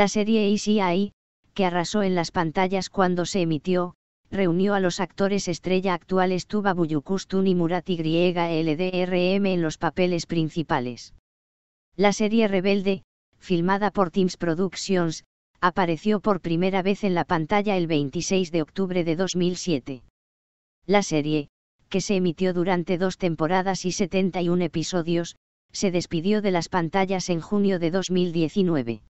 La serie ACI, que arrasó en las pantallas cuando se emitió, reunió a los actores estrella actuales Tuba Buyukustun y Murat Griega LDRM en los papeles principales. La serie Rebelde, filmada por Teams Productions, apareció por primera vez en la pantalla el 26 de octubre de 2007. La serie, que se emitió durante dos temporadas y 71 episodios, se despidió de las pantallas en junio de 2019.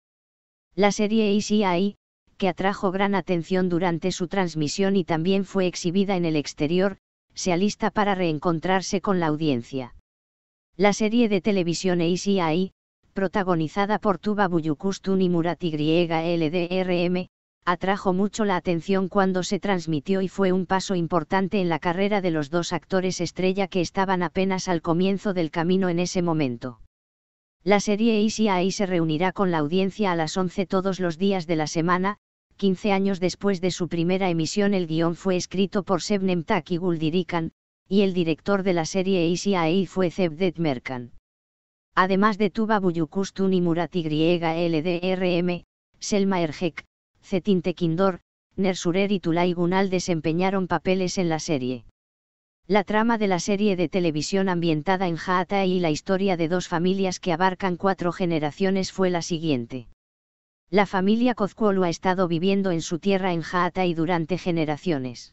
La serie ACI, que atrajo gran atención durante su transmisión y también fue exhibida en el exterior, se alista para reencontrarse con la audiencia. La serie de televisión ACI, protagonizada por Tuba Buyukustun y Murat Griega LDRM, atrajo mucho la atención cuando se transmitió y fue un paso importante en la carrera de los dos actores estrella que estaban apenas al comienzo del camino en ese momento. La serie ACI se reunirá con la audiencia a las 11 todos los días de la semana, 15 años después de su primera emisión el guión fue escrito por Sebnem Taki Guldirikan, y el director de la serie ACI fue Zebdet Merkan. Además de Tuba Buyukustun y Murat Griega LDRM, Selma Ergek, Cetin Tekindor, Nersurer y Tulay Gunal desempeñaron papeles en la serie. La trama de la serie de televisión ambientada en Jaata y la historia de dos familias que abarcan cuatro generaciones fue la siguiente. La familia Cozcuolu ha estado viviendo en su tierra en y durante generaciones.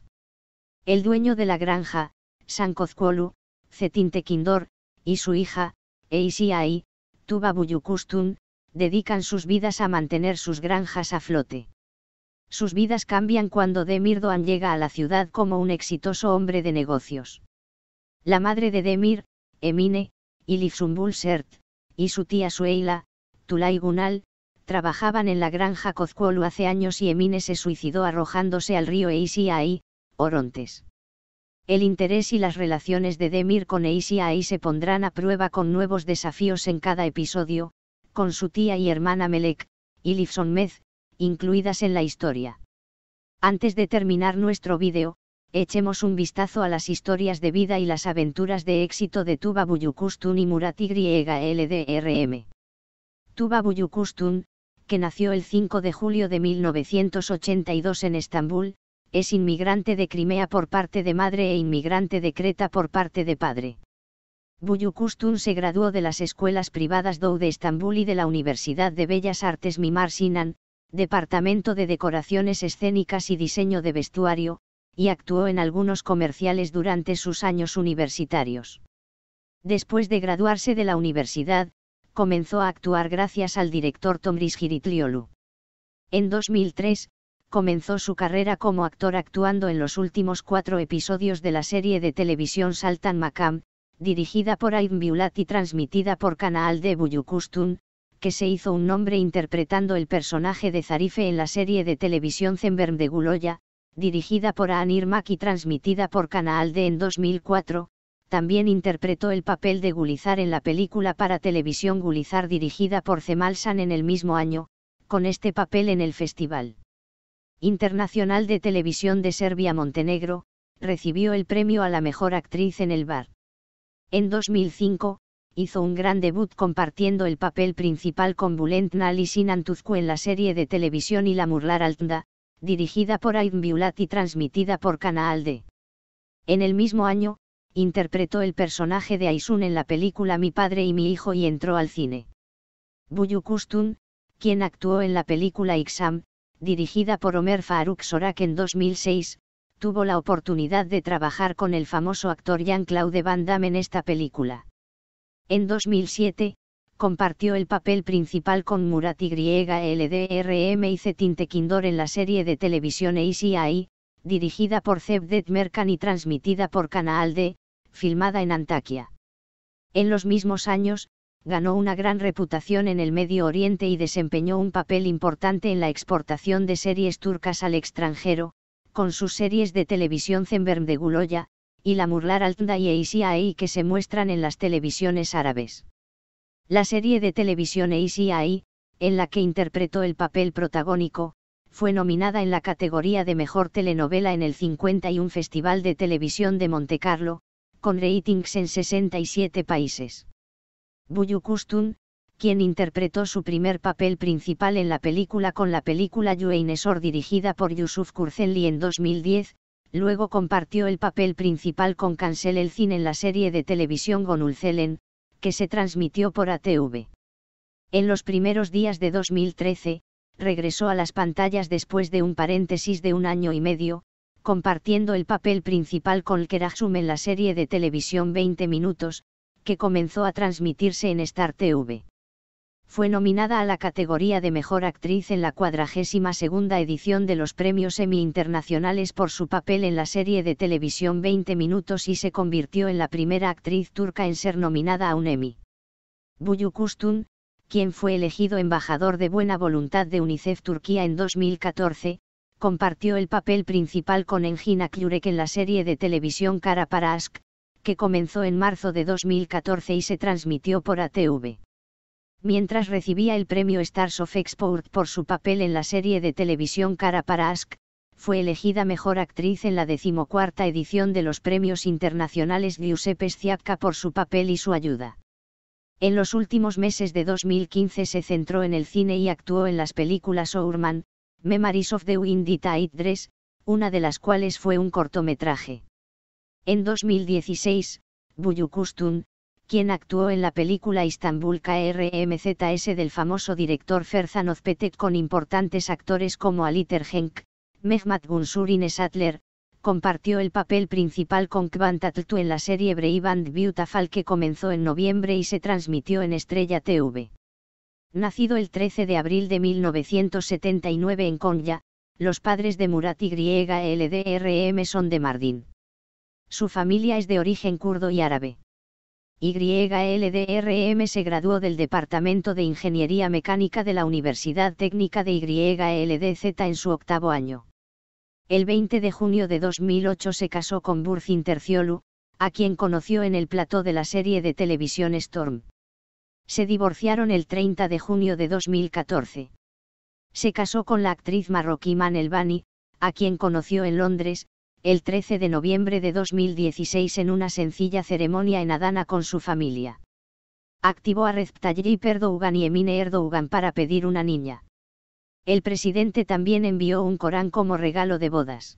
El dueño de la granja, San Cozcuolu, Kindor, y su hija, Eisiai, Tuba Buyukustun, dedican sus vidas a mantener sus granjas a flote. Sus vidas cambian cuando Demir Doan llega a la ciudad como un exitoso hombre de negocios. La madre de Demir, Emine, y Sert, y su tía Sueila, Tulay Gunal, trabajaban en la granja Kozkolu hace años y Emine se suicidó arrojándose al río Eisiai, Orontes. El interés y las relaciones de Demir con Eisiai se pondrán a prueba con nuevos desafíos en cada episodio, con su tía y hermana Melek, y Mez, incluidas en la historia. Antes de terminar nuestro vídeo, echemos un vistazo a las historias de vida y las aventuras de éxito de Tuba Buyukustun y Murat Griega LDRM. Tuba Buyukustun, que nació el 5 de julio de 1982 en Estambul, es inmigrante de Crimea por parte de madre e inmigrante de Creta por parte de padre. Buyukustun se graduó de las escuelas privadas DOU de Estambul y de la Universidad de Bellas Artes Mimar Sinan, Departamento de Decoraciones Escénicas y Diseño de Vestuario, y actuó en algunos comerciales durante sus años universitarios. Después de graduarse de la universidad, comenzó a actuar gracias al director Tomris Giritliolu. En 2003, comenzó su carrera como actor actuando en los últimos cuatro episodios de la serie de televisión Saltan Makam, dirigida por Ayn Biulat y transmitida por Canal de Buyukustun, que se hizo un nombre interpretando el personaje de Zarife en la serie de televisión Zemberm de Guloya, dirigida por Anir Mak y transmitida por Canal D en 2004, también interpretó el papel de Gulizar en la película para televisión Gulizar dirigida por Cemal en el mismo año, con este papel en el Festival Internacional de Televisión de Serbia-Montenegro, recibió el premio a la mejor actriz en el bar. En 2005, hizo un gran debut compartiendo el papel principal con Bulent Nalisin Antuzcu en la serie de televisión y La Murlar Altda, dirigida por Aid Biulat y transmitida por Canal D. En el mismo año, interpretó el personaje de Aisun en la película Mi padre y mi hijo y entró al cine. Buyu quien actuó en la película Ixam, dirigida por Omer Faruk Sorak en 2006, tuvo la oportunidad de trabajar con el famoso actor Jean-Claude Van Damme en esta película. En 2007, compartió el papel principal con Murat y Griega LDRM y Cetinte Kindor en la serie de televisión ACI, dirigida por Cevdet Merkan y transmitida por Canal D, filmada en Antakya. En los mismos años, ganó una gran reputación en el Medio Oriente y desempeñó un papel importante en la exportación de series turcas al extranjero, con sus series de televisión Zemberm de Guloya, y la Murlar Altunda y ACI que se muestran en las televisiones árabes. La serie de televisión ACI, en la que interpretó el papel protagónico, fue nominada en la categoría de Mejor Telenovela en el 51 Festival de Televisión de Monte Carlo, con ratings en 67 países. Buyu Kustun, quien interpretó su primer papel principal en la película con la película Yueinesor dirigida por Yusuf Kurzenli en 2010, Luego compartió el papel principal con Cancel el Cine en la serie de televisión Gonulcelen, que se transmitió por ATV. En los primeros días de 2013, regresó a las pantallas después de un paréntesis de un año y medio, compartiendo el papel principal con Kerajum en la serie de televisión 20 minutos, que comenzó a transmitirse en Star TV fue nominada a la categoría de Mejor Actriz en la 42 edición de los premios Emmy Internacionales por su papel en la serie de televisión 20 Minutos y se convirtió en la primera actriz turca en ser nominada a un Emmy. Buyukustun, quien fue elegido embajador de buena voluntad de UNICEF Turquía en 2014, compartió el papel principal con Engin Kjurek en la serie de televisión Kara para Ask, que comenzó en marzo de 2014 y se transmitió por ATV mientras recibía el premio Stars of Export por su papel en la serie de televisión Cara para Ask, fue elegida mejor actriz en la decimocuarta edición de los premios internacionales Giuseppe Sciacca por su papel y su ayuda. En los últimos meses de 2015 se centró en el cine y actuó en las películas Ourman, Memories of the Windy Tide Dress, una de las cuales fue un cortometraje. En 2016, Buyukustun, quien actuó en la película Istanbul KRMZS del famoso director Ferzan Özpetek con importantes actores como Aliter Henk, Mehmet Gunsur y Nesatler, compartió el papel principal con Kvantatltu en la serie Breivand Beautiful que comenzó en noviembre y se transmitió en Estrella TV. Nacido el 13 de abril de 1979 en Konya, los padres de Murat y Griega LDRM son de Mardin. Su familia es de origen kurdo y árabe. YLDRM se graduó del Departamento de Ingeniería Mecánica de la Universidad Técnica de YLDZ en su octavo año. El 20 de junio de 2008 se casó con Burcin Terciolu, a quien conoció en el plató de la serie de televisión Storm. Se divorciaron el 30 de junio de 2014. Se casó con la actriz marroquí Manel Bani, a quien conoció en Londres, el 13 de noviembre de 2016 en una sencilla ceremonia en Adana con su familia. Activó a Rez Tayyip Erdogan y Emine Erdogan para pedir una niña. El presidente también envió un Corán como regalo de bodas.